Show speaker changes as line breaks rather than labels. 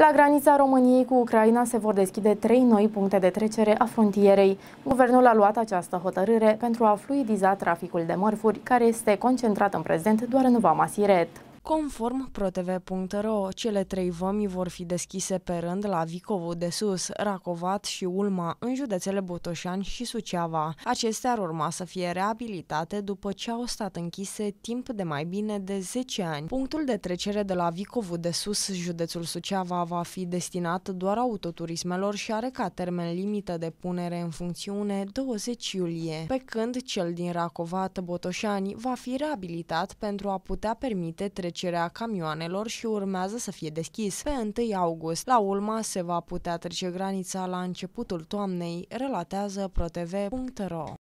La granița României cu Ucraina se vor deschide trei noi puncte de trecere a frontierei. Guvernul a luat această hotărâre pentru a fluidiza traficul de mărfuri, care este concentrat în prezent doar în Vama Siret. Conform protv.ro, cele trei vămi
vor fi deschise pe rând la Vicovu de Sus, Racovat și Ulma, în județele Botoșani și Suceava. Acestea ar urma să fie reabilitate după ce au stat închise timp de mai bine de 10 ani. Punctul de trecere de la Vicovu de Sus, județul Suceava, va fi destinat doar autoturismelor și are ca termen limită de punere în funcțiune 20 iulie, pe când cel din Racovat, Botoșani, va fi reabilitat pentru a putea permite trecerea trecerea camioanelor și urmează să fie deschis. Pe 1 august, la Ulma se va putea trece granița la începutul toamnei, relatează
protv.ro.